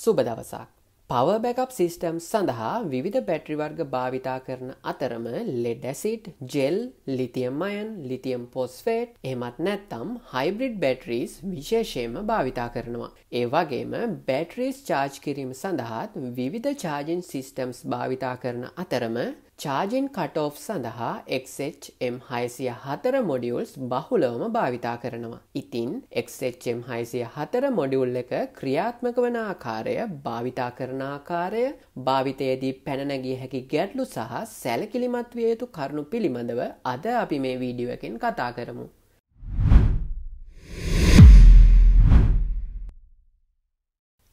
සුබ දවසක්. පව බැකප් සිිස්ටම් සඳහා විවිධ බැට්‍රිවර්ග භාවිතා කරන අතරම lead acid gel lithium ion lithium phosphate එමත් නැත්තම් හයිබරිඩ් බැටරීස් විශේෂයම භාවිතා කරනවා. ඒ වගේම බැටරීස් චාර්ජ් කිරීම සඳහාත් විවිධ චාජෙන් සිිස්ටම්ස් භාවිතා කරන අතරම චාජින් කටෝ් සඳහා එක්ම් හයිසිය හතර මොඩියුල්ස් බහුලවම භාවිතා කරනවා. ඉතින් එක්ම් හයිසිය හතර මොඩියුල් එක ක්‍රියාත්මක වන ආකාරය භාවිතා කරන ආකාරය භාවිතයේදී පැනනගිය හැකි ගැටලු සහ සැලකිලිමත්විය යුතු කරුණු පිළිබඳව අද අපි මේ වීඩියුවකින් කතා කරමු.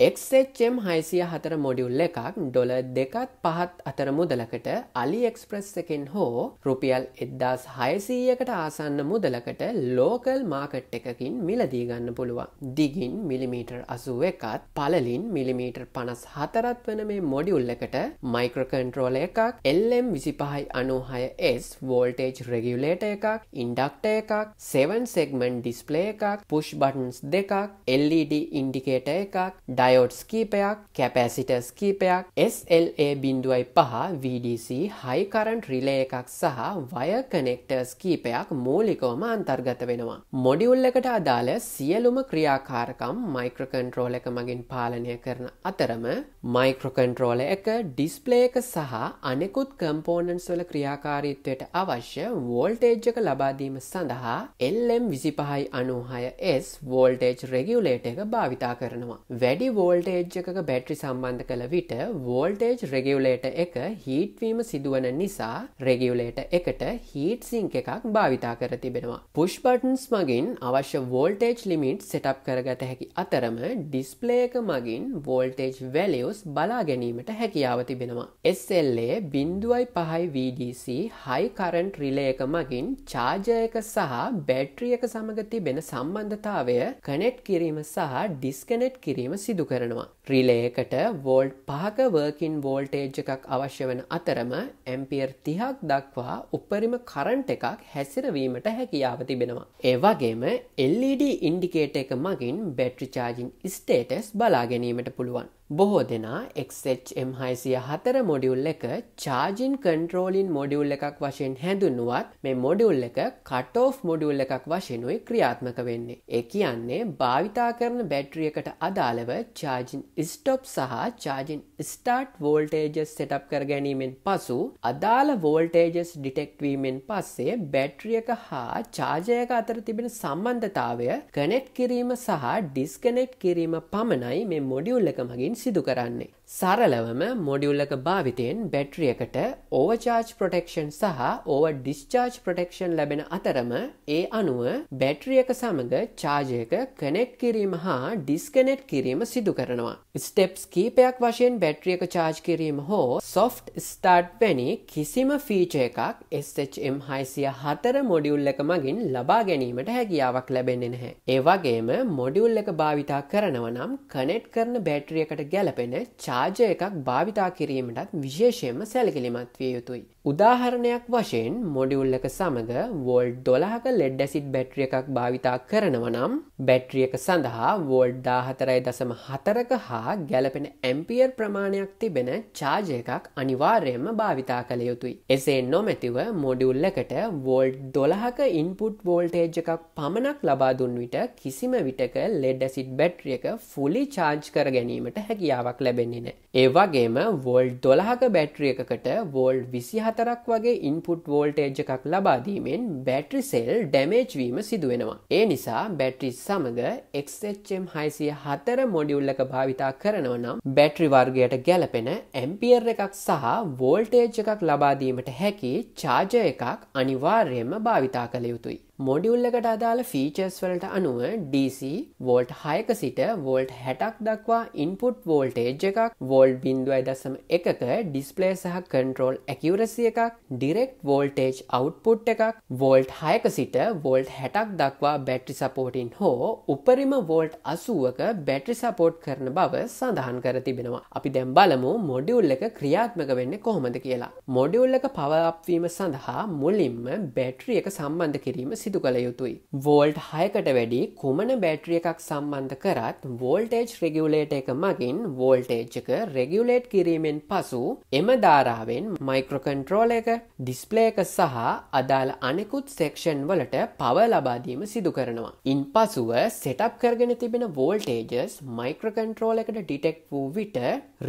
එක්ම් හයිසිය හතර මොඩියුල් එකක් ඩොල දෙකත් පහත් අතර මුදලකට අලි එක්ස්ප්‍රස් එකෙන් හෝ රුපියල් එද්දාස් හයසීයකට ආසන්න මුදලකට ලෝකල් මාකට් එකකින් මිලදීගන්න පුළුවන්. දිගින් මිලිමීටර් අසුව එකත් පලලින් මිලිමීටර් පනස් හතරත් වන මේ මොඩියුල් එකට මයික්‍රකන්ට්‍රෝල එකක් එල්ම් විසිපහයි අනුහය S වෝල්ටේජ් රෙගියුලේට එකක් ඉන්ඩක්ට එකක් 7 සෙගමන්් ඩිස්පලේ එකක් පුෂ් බටන්ස් දෙකක් LED ඉන්ඩිකේට එකක් ඩ ඩයෝට්ස් කීපයක් කැපැසිටස් කීපයක් SLA බිඳුවයි පහ VDC හයිකරන්ට රිලේ එකක් සහ වය කනෙක්ටර්ස් කීපයක් මූලිකෝම අන්තර්ගත වෙනවා. මොඩිවුල් එකට අදාළ සියලුම ක්‍රියාකාරකම් මයික්‍රකන්ට්‍රෝල එක මගින් පාලනය කරන අතරම මයික්‍රකන්ට්‍රෝල එක ඩිස්පලේක සහ අනෙකුත් කම්පෝනන්ස් වල ක්‍රියාකාරීත්වයට අවශ්‍ය වෝල්ටේජ්ජක ලබාදීම සඳහා එල්ම් විසිපහයි අනුහය S වෝල්ටේජ් රෙගියුලේට එක භාවිතා කරනවා. වැඩි වෝල්ටේජ් එකක බැට්‍රි සම්බන්ධ කළ විට වෝල්ටේජ් රෙගියුලේට එක හීට්වීම සිදුවන නිසා රෙගියුලේට එකට හීට සිංක එකක් භාවිතා කර තිබෙනවා පුෂ්බටන්ස් මගින් අවශ්‍ය වෝල්ටේජ් ලිමිට් සෙටප් කරගත හැකි අතරම ඩිස්පලේ එක මගින් වෝල්ටේජ් වැලියස් බලා ගැනීමට හැකියාව තිබෙනවා SLA බින්දුවයි පහයි VDC හයි කරන්ට් රිලේ එක මගින් චාර්ජයක සහ බැට්‍රියක සමග තිබෙන සම්බන්ධතාවය කනෙට් කිරීම සහ ඩිස්කනෙට් කිරීම සිදු එකතු කරනවා. රිලේකට වෝල්ට් පහක වර්කින් වෝල්ටේජ් එකක් අවශ්‍ය වන අතරම ඇම්පියර් තිහක් දක්වා උපරිම කරන්ට් එකක් හැසිරවීමට හැකියාව තිබෙනවා. ඒවගේම LED ඉන්ඩිකේට එක මගින් බැට්‍රි චාජින් ස්ටේටස් බලාගැනීමට පුළුවන්. බොහෝ දෙනා එක්ම් හයිසිය හතර මොඩියුල් එක චාජින් කන්ට්‍රෝලින් මොඩියුල් එකක් වශයෙන් හැඳුන්නුවත් මේ මොඩියුල් එක කටෝ් මොඩියුල් එකක් වශයෙනුයි ක්‍රියාත්මක වෙන්නේ. ඒ කියන්නේ භාවිතා කරන බැට්‍රියකට අදාළව චාජින් ස්ටොප් සහ චාජින් ස්ටාට් වෝල්ටේජස් සෙටප් කර ගැනීමෙන් පසු අදාළ වෝල්ටේජස් ඩිටෙක්වීමෙන් පස්සේ බැට්‍රියක හා චාජයක අතර තිබෙන සම්බන්ධතාවය කනෙට් කිරීම සහ ඩිස්කනෙට් කිරීම පමණයි මේ මොඩියුල්ල එක මගින් සිදු කරන්නේ. සරලවම මොඩියුල්ලක භාවිතයෙන් බැට්‍රියකට ඕවචාර්ජ් ප්‍රොටෙක්ෂන් සහ ඕව ඩිස්චාර්ජ් ප්‍රටෙක්ෂන් ලැබෙන අතරම ඒ අනුව බැට්‍රියක සමඟ චාජයක කනෙක්් කිරීම හා ඩිස්කනෙට් කිරීම සිදු කරනවා. ස්ටෙප්ස් කීපයක් වශයෙන් බැට්‍රියක චාර්ජ් කිරීම හෝ සොෆ්ට් ස්ටාර්ට් වැනි කිසිම ෆීච එකක් SHM හයිසිය හතර මොඩියුල් එක මගින් ලබා ගැනීමට හැකියාවක් ලැබෙන්නේ නැහැ. ඒවගේම මොඩියුල් එක භාවිතා කරනවනම් කනෙට් කරන බැට්‍රියකට ගැලපෙන චා තාජ එකක් භාවිතා කිරීමටත් විශේෂයෙන්ම සැලකිලිමත් විය යුතුයි. උදාහරණයක් වශයෙන් මොඩිවුල් එක සමඟ වෝල්ඩ් දොළහක ලෙඩ් ඇසිට් බැට්‍රිය එකක් භාවිතා කරනව නම් බැට්‍රියක සඳහා වෝල්ඩ් දාහතරයි දසම හතරක හා ගැලපෙන ඇම්පියර් ප්‍රමාණයක් තිබෙන චාජ එකක් අනිවාර්යයෙන්ම භාවිතා කළ යුතුයි. එසේ නොමැතිව මොඩිවුල් එකට වෝල්ඩ් දොළහක ඉන්පුට් වෝල්ටේජ් එකක් පමණක් ලබා දුන් විට කිසිම විටක ලෙඩ ඇසිට් බැට්‍රිය එක ෆුලි චාර්ජ් කර ගැනීමට හැකියාවක් ලැබෙන්නේ වෙන්න. ඒ වගේම වෝල් දොළහක බැට්‍රියකට වෝල් විසි හතරක් වගේ ඉන්පුට් වෝල්ටේජ් එකක් ලබාදීමෙන් බැට්‍රි සෙල් ඩැමේජ්වීම සිදුවෙනවා. ඒ නිසා බැට්‍රි සමඟ එක්ම් හයිසිය හතර මොඩියුල්ලක භාවිතා කරනව නම් බැට්‍රි වර්ගයට ගැලපෙන ඇම්පියර් එකක් සහ වෝල්ටේජ් එකක් ලබාදීමට හැකි චාජ එකක් අනිවාර්යයෙන්ම භාවිතා කළ යුතුයි. මොඩියුල්ලකට අදාළ ෆීචර්ස් වලට අනුව DC වෝල්ට් හයක සිට වෝල්ට් හැටක් දක්වා ඉන්පුට් වෝල්ටේජ් එකක් වෝල්ඩ් බින්දුවයි දසම එකක ඩිස්පලේ සහ කන්ට්‍රෝල් ඇකිවරසි එකක් ඩිරෙක්් වෝල්ටේජ් අවට්පුට් එකක් වෝල්ට් හයක සිට වෝල්ට් හැටක් දක්වා බැට්‍රි සපෝටින් හෝ උපරිම වෝල්ට් අසුවක බැට්‍රි සපෝට් කරන බව සඳහන් කර තිබෙනවා අපි දැම් බලමු මොඩියුල් එක ක්‍රියාත්මක වෙන්න කොහොමද කියලා මොඩියුල් එක පවවීම සඳහා මුලින්ම බැට්‍රිය එක සම්බන්ධ කිරීම සිදු කළ යුතුයි. වෝල්ට් හයකට වැඩි කුමන බැට්‍රිය එකක් සම්බන්ධ කරත් වෝල්ටේජ් රෙගියුලේට එක මගින් වෝල්ටේජ්ක රෙගියුලේට් කිරීමෙන් පසු එම ධාරාවෙන් මයික්‍රොකන්ට්‍රෝල එක ඩිස්පලේක සහ අදාළ අනෙකුත් සෙක්ෂන් වලට පව ලබාදීම සිදු කරනවා. ඉන් පසුව සෙටප් කරගෙන තිබෙන වෝල්ටේජස් මයික්‍රකන්ට්‍රෝල එකට ඩිටෙක් වූ විට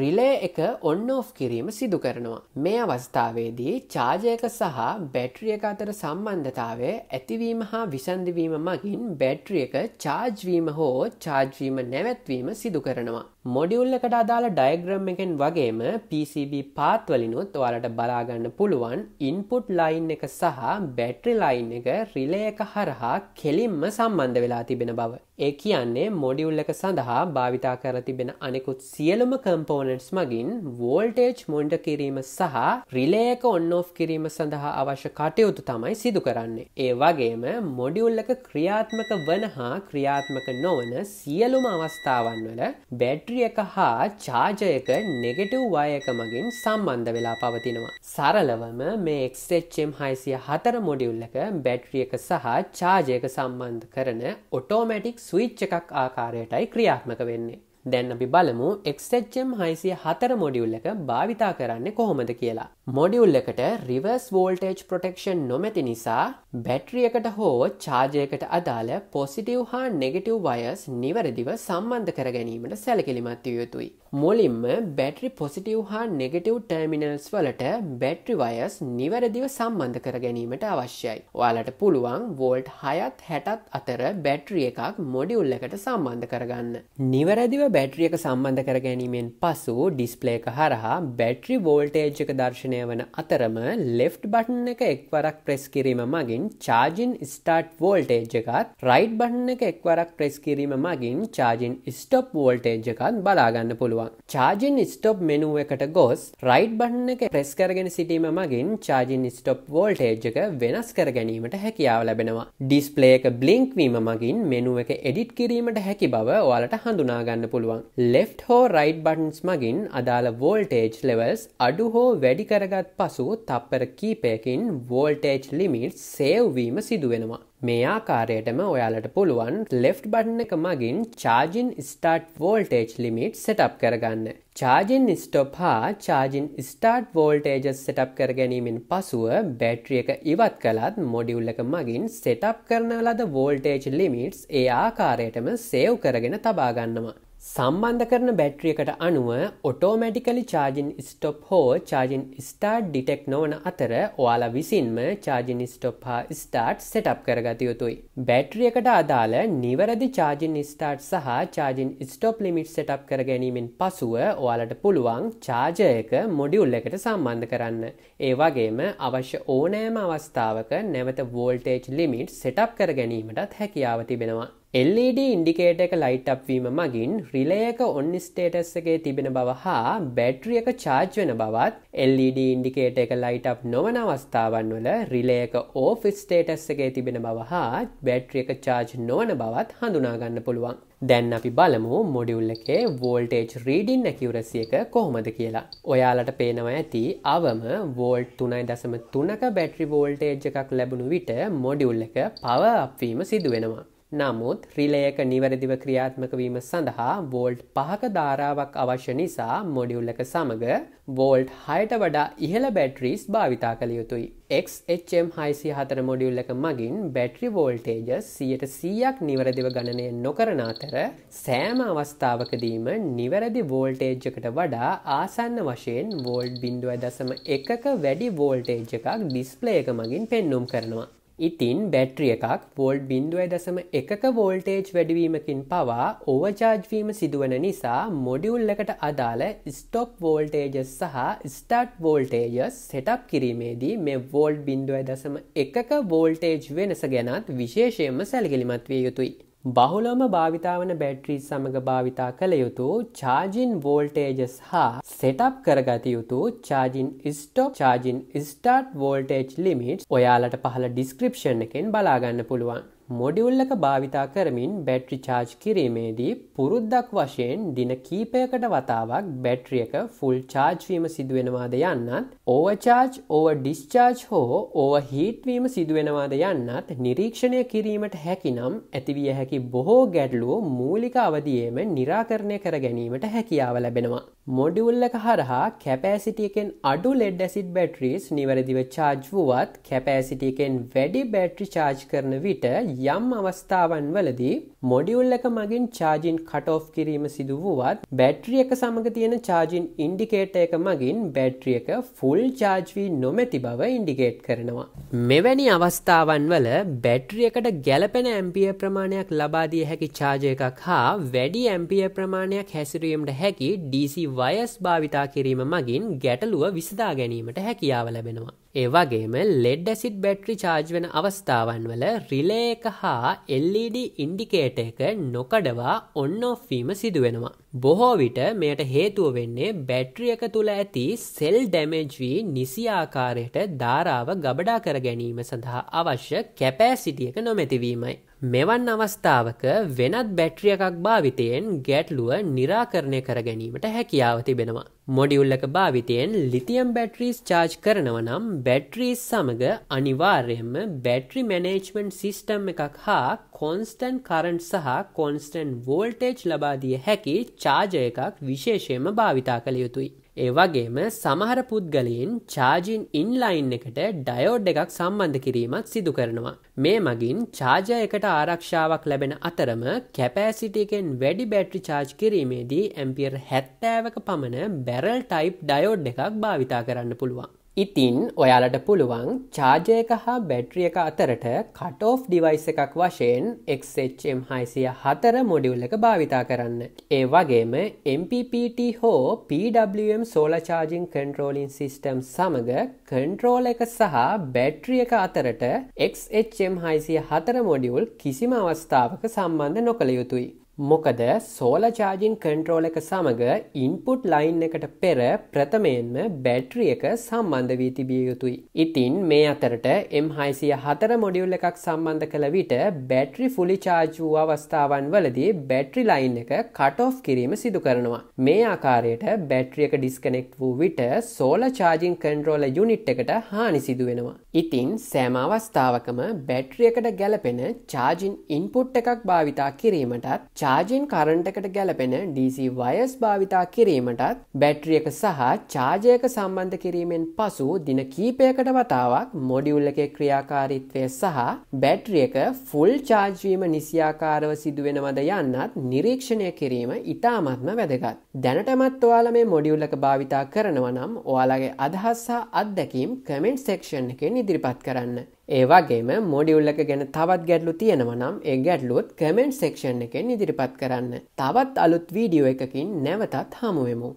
රිලේ එක ඔන්න ඔෆ් කිරීම සිදු කරනවා. මේ අවස්ථාවේදී චාජයක සහ බැට්‍රිය එක අතර සම්බන්ධතාවය ඇතිවී සැඟවීම හා විසන්ධවීම මගින් බැට්‍රිය එක චාර්ජ්වීම හෝ චාර්ජ්වීම නැවැත්වීම සිදු කරනවා. මොඩියුල් එකට අදාළ ඩයග්‍රම් එකෙන් වගේම PCB පාත්වලිනුත් ඔයාලට බලාගන්න පුළුවන් ඉන්පුට් ලයින් එක සහ බැට්‍රි ලයින් එක රිලේ එක හරහා කෙලින්ම සම්බන්ධ වෙලා තිබෙන බව. ඒ කියන්නේ මොඩියුල් එක සඳහා භාවිතා කර තිබෙන අනෙකුත් සියලුම කම්පෝනට්ස් මගින් වෝල්ටේජ් මොන්ඩ කිරීම සහ රිලේක ඔන්නෝ් කිරීම සඳහා අවශ්‍ය කටයුතු තමයි සිදු කරන්නේ. ඒ වගේම මොඩියුල් එක ක්‍රියාත්මක වනහා ක්‍රියාත්මක නොවන සියලුම අවස්ථාවන් වල බැට්‍රිය බැටරි එක හා චාජයක නෙගෙටව් වයක මගින් සම්බන්ධ වෙලා පවතිනවා. සරලවම මේ එක්ම් හයිසිය හතර මොඩියුල්ලක බැට්‍රියක සහ චාජයක සම්බන්ධ කරන ඔටෝමැටික් ස්විච්ච එකක් ආකාරයටයි ක්‍රියාත්මක වෙන්නේ. දැන් අපි බලමු එක්ම් හයිසිය හතර මොඩියුල් එක භාවිතා කරන්න කොහොමද කියලා. මොඩියුල් එකට රිවර්ස් වෝල්ටේජ් ප්‍රොටෙක්ෂන් නොමැති නිසා බැට්‍රියකට හෝ චාජයකට අදාළ පොසිටව් හා නෙගටව් වයස් නිවැරදිව සම්බන්ධ කර ගැනීමට සැලකිලිමත්ව යුතුයි. මුලින්ම බැට්‍රි පොසිටව් හා නෙගටව් ටර්මිනල්ස් වලට බැට්‍රි වයස් නිවැරදිව සම්බන්ධ කර ගැනීමට අවශ්‍යයි. ඔයාලට පුළුවන් වෝල්ට් හයත් හැටත් අතර බැට්‍රිය එකක් මොඩියුල්ලකට සම්බන්ධ කරගන්න. නිවැරදිව බැට්‍රියක සම්බන්ධ කර ගැනීමෙන් පසු ඩිස්පලේක හරහා බැට්‍රි වෝල්ටේජ් එක දර්ශනය වන අතරම ලෙෆ්ට් බටන් එක එක්වරක් ප්‍රෙස් කිරීම මගින් චාජින් ස්ටාට් වෝල්ටේජ් එකත් රයිට් බටන් එක එක්වරක් ප්‍රෙස් කිරීම මගින් චාජින් ස්ටොප් වෝල්ටේජ් එකත් බලාගන්න පුළුවන් චාජින් ස්ටොප් මෙනුව එකට ගොස් රයිට් බටන් එක ප්‍රෙස් කරගෙන සිටීම මගින් චාජින් ස්ටොප් වෝල්ටේජ් එක වෙනස් කර ගැනීමට හැකියාව ලැබෙනවා ඩිස්පලේක බ්ලිංක්වීම මගින් මෙනුව එක එඩිට් කිරීමට හැකි බව ඔයාලට හඳුනාගන්න පුළුව පුළුවන්. ලෙෆ් හෝ රයිඩ් බටන්ස් මගින් අදාළ වෝල්ටේජ් ලෙවල්ස් අඩු හෝ වැඩිකරගත් පසු තප්පර කීපයකින් වෝල්ටේජ් ලිමිට් සේව්වීම සිදුවෙනවා. මේ ආකාරයටම ඔයාලට පුළුවන් ලෙෆ් බටන එක මගින් චාජින් ස්ටාට් වෝල්ටේජ් ලිමිට් සටප් කරගන්න. චාජින් ස්ටොප් හා චාජින් ස්ටාර්ට් වෝල්ටේජස් සටප් කර ගැනීමෙන් පසුව බැට්‍රිය එක ඉවත් කළත් මොඩිවුල්ල එක මගින් සෙටප් කරන ලද වෝල්ටේජ් ලිමිටස් ඒ ආකාරයටම සේව් කරගෙන තබාගන්නවා. සම්බන්ධ කරන බැට්‍රියකට අනුව ඔටෝමැටිකලි චාජින් ස්ටොප් හෝ චාජින් ස්ටාර්ට් ඩිටෙක් නොවන අතර ඔයාලා විසින්ම චාජින් ස්ටොප් හා ස්ටාර්ට් සෙටප් කරගතයුතුයි. බැට්‍රියකට අදාළ නිවැරදි චාජින් ස්ටාර්ට් සහ චාජින් ස්ටොප් ලිමිට් සෙටප් කර ගැනීමෙන් පසුව ඔයාලට පුළුවන් චාජයක මොඩියුල් එකට සම්බන්ධ කරන්න. ඒ වගේම අවශ්‍ය ඕනෑම අවස්ථාවක නැවත වෝල්ටේජ් ලිමිට් සෙටප් කර ගැනීමටත් හැකියාව තිබෙනවා. LED ඉන්ඩිකේට එක ලයිට් අප්වීම මගින් රිලයක ඔන්න ස්ටේටස් එකේ තිබෙන බව හා බැට්‍රියක චාර්ජ් වෙන බවත් LED ඉන්ඩිකේට එක ලයිට් අප් නොවන අවස්ථාවන් වල රිලයක ඕෆ් ස්ටේටස් එකේ තිබෙන බව හා බැට්‍රියක චාර්ජ් නොවන බවත් හඳුනාගන්න පුළුවන්. දැන් අපි බලමු මොඩියුල් එකේ වෝල්ටේජ් රීඩින් නැකිවරසි එක කොහොමද කියලා. ඔයාලට පේනවා ඇති අවම වෝල්ට් තුනයි දසම තුනක බැට්‍රි වෝල්ටේජ් එකක් ලැබුණු විට මොඩියුල් එක පව අප්වීම සිදුවෙනවා. නමුත් රිලයක නිවැරදිව ක්‍රියාත්මක වීම සඳහා වෝල්ට් පහක ධාරාවක් අවශ්‍ය නිසා මොඩියුල්ලක සමඟ වෝල්ට් හයට වඩා ඉහළ බැට්‍රීස් භාවිතා කළ යුතුයි. XHM හයිසි හතර මොඩියුල්ලක මගින් බැට්‍රි වෝල්ටේජ සියට සීයක් නිවැරදිව ගණනය නොකරන අතර සෑම අවස්ථාවකදීම නිවැරදි වෝල්ටේජ්ජකට වඩා ආසන්න වශයෙන් වෝල්ඩ් බින්දුව දසම එකක වැඩි වෝල්ටේජ් එකක් ඩිස්ප්ලේක මගින් පෙන්නුම් කරනවා. ඉතින් බැට්‍රිය එකක් වෝල්ඩ් බින්දුවයි දසම එකක වෝල්ටේජ් වැඩවීමකින් පවා ඕවජාජ්වීම සිදුවන නිසා මොඩියුල්ලකට අදාළ ස්ටොප් වෝල්ටේජස් සහ ස්ටාට් වෝල්ටේජස් සෙටප් කිරීමේදී මේ වෝල්ඩ් බින්දුවයි දසම එකක වෝල්ටේජ් වෙනස ගැනත් විශේෂයෙන්ම සැලකිලිමත් විය යුතුයි. බහුලොම භාවිතාවන බැට්‍රී සමඟ භාවිතා කළ යුතු චාජින් වෝල්ටේජස් හා සෙටප් කරගත යුතු චාජින් ස්ටොක් චාජින් ස්ටාට් වෝල්ටේජ් ලිමිට් ඔයාලට පහල ඩිස්ක්‍රපෂන් එකෙන් බලාගන්න පුළුවන් මොඩිවුල්ලක භාවිතා කරමින් බැට්‍රි චාර්ජ් කිරීමේදී පුරුද්දක් වශයෙන් දින කීපයකට වතාවක් බැට්‍රියක ෆුල් චාර්ජ්වීම සිදුවෙනවාද යන්නත් ඕවචාච් ඕව ඩිස්චාච් හෝ ඕව හිටවීම සිදුවෙනවාද යන්නත් නිරීක්ෂණය කිරීමට හැකි නම් ඇතිවිය හැකි බොහෝ ගැඩ්ලුව මූලික අවදියේම නිරාකරණය කර ගැනීමට හැකියාව ලැබෙනවා. මොඩිවුල්ලක හරහා කැපෑසිටියකෙන් අඩු ලෙඩ් ඇසිඩ් බැට්‍රීස් නිවැරදිව චාජ් වුවත් කැපෑසිටියකෙන් වැඩි බැට්‍රි චාජ් කරන විට යම් අවස්ථාවන් වලදී මොඩිවුල්ලක මගින් චාජින් කටෝ් කිරීම සිදු වුවත් බැට්‍රිය එක සමඟ තියෙන චාජින් ඉන්ඩිකේට එක මගින් බැට්‍රිය එක ෆුල් මුල් චාර්ජ්වී නොමැති බව ඉන්ඩිගේට් කරනවා. මෙවැනි අවස්ථාවන් වල බැට්‍රියකට ගැලපෙන ඇම්පිය ප්‍රමාණයක් ලබාදිය හැකි චාජය එකක් හා වැඩි ඇම්පිය ප්‍රමාණයක් හැසිරීමට හැකි DC වයස් භාවිතා කිරීම මගින් ගැටලුව විසදා ගැනීමට හැකියාව ලැබෙනවා. ඒවගේම ලෙඩ් ඇසිට් බැට්‍රි චාර්ජ් වෙන අවස්ථාවන් වල රිලේ එක හා එල්ලඩ e ඉන්ඩිකේට එක නොකඩවා ඔන්න ඔෆීම සිදුවෙනවා. බොහෝ විට මෙයට හේතුව වෙන්නේ බැට්‍රිය එක තුළ ඇති සෙල් ඩැමේජ් වී නිසි ආකාරයට ධාරාව ගබඩා කර ගැනීම සඳහා අවශ්‍ය කැපෑ සිටියක නොමැතිවීමයි. මෙවන් අවස්ථාවක වෙනත් බැට්‍රිය එකක් භාවිතයෙන් ගැටලුව නිරාකරණය කර ගැනීමට හැකියාව තිබෙනවා. මොඩියුල්ලක භාවිතයෙන් ලිතියම් බැට්‍රීස් චාර්ජ් කරනව නම් බැට්‍රීස් සමඟ අනිවාර්යෙන්ම බැට්‍රි මැනේජ්මන්ට් සිිස්ටම් එකක් හා කොන්ස්ටන් කරන්ට් සහ කොන්ස්ටන් වෝල්ටේජ් ලබාදිය හැකි චාජය එකක් විශේෂයම භාවිතා කළ යුතුයි. ඒ වගේම සමහර පුද්ගලයින් චාජින් ඉන්ලයින් එකට ඩයෝඩ් එකක් සම්බන්ධ කිරීමත් සිදු කරනවා. මේ මගින් චාජය එකට ආරක්ෂාවක් ලැබෙන අතරම කැපෑසිටිකෙන් වැඩි බැට්‍රි චාජ් කිරීමේදී ඇම්පියර් හැත්තෑවක පමණ බැරල් ටයිප් ඩයෝඩ් එකක් භාවිතා කරන්න පුළුවන්. ඉතින් ඔයාලට පුළුවන් චාජයක හා බැට්‍රිය එක අතරට කටෝෆ් ඩිවයිස් එකක් වශයෙන් එක්ම් හයිසිය හතර මොඩිවුල් එක භාවිතා කරන්න. ඒ වගේම MPPT හෝ PWM සෝලචාජිං කන්ට්‍රෝලින් සිිස්ටම් සමඟ කන්ට්‍රෝල එක සහ බැට්‍රිය එක අතරට එක්ම් හයිසිය හතර මොඩියුල් කිසිම අවස්ථාවක සම්බන්ධ නොකළ යුතුයි. මොකද සෝලචාජින් කන්ට්‍රෝල එක සමඟ ඉන්පුට් ලයින් එකට පෙර ප්‍රථමයෙන්ම බැට්‍රිය එක සම්බන්ධ වී තිබිය යුතුයි. ඉතින් මේ අතරට M400 හතර මොඩියුල් එකක් සම්බන්ධ කළ විට බැට්‍රි ෆුලි චාර්ජ් වූ අවස්ථාවන් වලදී බැට්‍රි ලයින් එක කට ඔෆ් කිරීම සිදු කරනවා. මේ ආකාරයට බැට්‍රිය එක ඩිස්කනෙක්ට් වූ විට සෝල චාජින් කන්ට්‍රෝල යුනිට් එකට හානි සිදු වෙනවා. ඉතින් සෑම අවස්ථාවකම බැට්‍රියකට ගැලපෙන චාජින් ඉන්පුට් එකක් භාවිතා කිරීමටත් චාර්ජෙන් කරන්ටකට ගැලපෙන DC වයස් භාවිතා කිරීමටත් බැට්‍රියක සහ චාජයක සම්බන්ධ කිරීමෙන් පසු දින කීපයකට වතාවක් මොඩියුල්ල එකේ ක්‍රියාකාරීත්වය සහ බැට්‍රියක ෆුල් චාර්ජවීම නිසියාකාරව සිදුවෙනවද යන්නත් නිරීක්ෂණය කිරීම ඉතාමත්ම වැදගත්. දැනටමත් ඔයාල මේ මොඩියුල්ලක භාවිතා කරනවනම් ඔයාලගේ අදහස්සා අත්දැකීම් කමෙන්ට් සෙක්ෂන් එකෙන් ඉදිරිපත් කරන්න. ඒවාගේම මොඩියුල්ල එක ගැන තවත් ගැටලු තියෙනවනම් ඒ ගැටලුවත් කමෙන්ට් සෙක්ෂන් එකෙන් ඉදිරිපත් කරන්න තවත් අලුත් වීඩියෝ එකකින් නැවතත් හමුවමු.